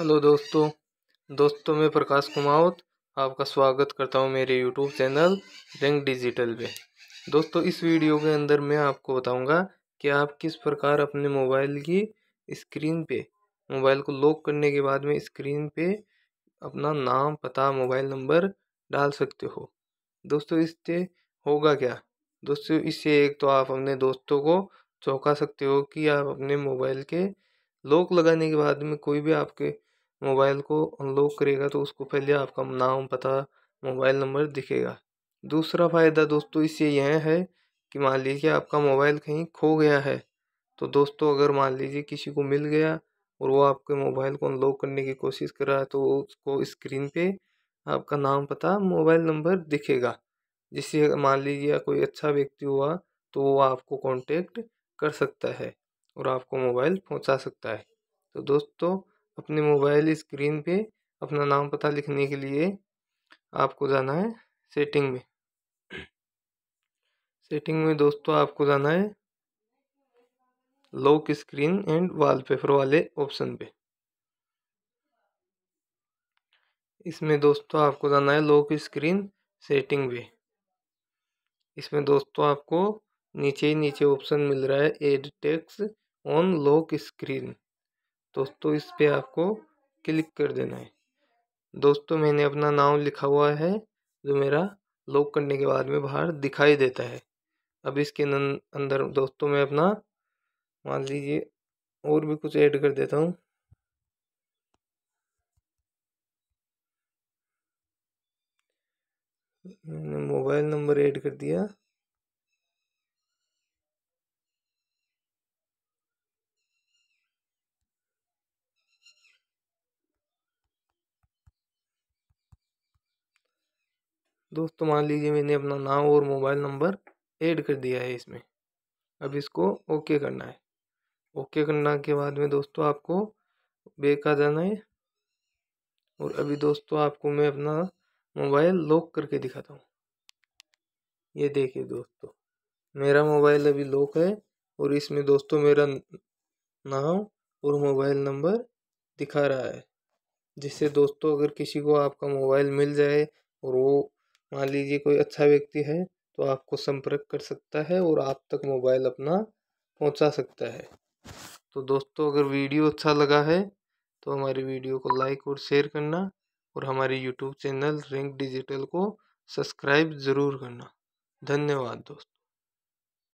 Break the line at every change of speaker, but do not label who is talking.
hello दोस्तों दोस्तों मैं प्रकाश कुमावत आपका स्वागत करता हूं मेरे यूट्यूब चैनल रिंग डिजिटल पे दोस्तों इस वीडियो के अंदर मैं आपको बताऊंगा कि आप किस प्रकार अपने मोबाइल की स्क्रीन पे मोबाइल को लॉक करने के बाद में स्क्रीन पे अपना नाम पता मोबाइल नंबर डाल सकते हो दोस्तों इससे होगा क्या दोस्तों इससे एक तो आप अपने दोस्तों को चौंका सकते हो कि आप अपने मोबाइल के लॉक लगाने के बाद में कोई भी आपके मोबाइल को अनलॉक करेगा तो उसको पहले आपका नाम पता मोबाइल नंबर दिखेगा दूसरा फ़ायदा दोस्तों इससे यह है कि मान लीजिए आपका मोबाइल कहीं खो गया है तो दोस्तों अगर मान लीजिए किसी को मिल गया और वो आपके मोबाइल को अनलॉक करने की कोशिश कर रहा है तो उसको स्क्रीन पे आपका नाम पता मोबाइल नंबर दिखेगा जिससे मान लीजिए कोई अच्छा व्यक्ति हुआ तो वो आपको कॉन्टेक्ट कर सकता है और आपको मोबाइल पहुँचा सकता है तो दोस्तों अपने मोबाइल स्क्रीन पे अपना नाम पता लिखने के लिए आपको जाना है सेटिंग में सेटिंग में दोस्तों आपको जाना है लॉक स्क्रीन एंड वॉलपेपर वाले ऑप्शन पे इसमें दोस्तों आपको जाना है लॉक स्क्रीन सेटिंग पे इसमें दोस्तों आपको नीचे ही नीचे ऑप्शन मिल रहा है add text on lock screen दोस्तों इस पर आपको क्लिक कर देना है दोस्तों मैंने अपना नाम लिखा हुआ है जो मेरा लॉक करने के बाद में बाहर दिखाई देता है अब इसके अंदर दोस्तों मैं अपना मान लीजिए और भी कुछ ऐड कर देता हूँ मैंने मोबाइल नंबर ऐड कर दिया दोस्तों मान लीजिए मैंने अपना नाम और मोबाइल नंबर ऐड कर दिया है इसमें अब इसको ओके करना है ओके करना के बाद में दोस्तों आपको बैक आ जाना है और अभी दोस्तों आपको मैं अपना मोबाइल लॉक करके दिखाता हूँ ये देखिए दोस्तों मेरा मोबाइल अभी लॉक है और इसमें दोस्तों मेरा नाम और मोबाइल नंबर दिखा रहा है जिससे दोस्तों अगर किसी को आपका मोबाइल मिल जाए और वो मान लीजिए कोई अच्छा व्यक्ति है तो आपको संपर्क कर सकता है और आप तक मोबाइल अपना पहुंचा सकता है तो दोस्तों अगर वीडियो अच्छा लगा है तो हमारी वीडियो को लाइक और शेयर करना और हमारे यूट्यूब चैनल रिंक डिजिटल को सब्सक्राइब ज़रूर करना धन्यवाद दोस्तों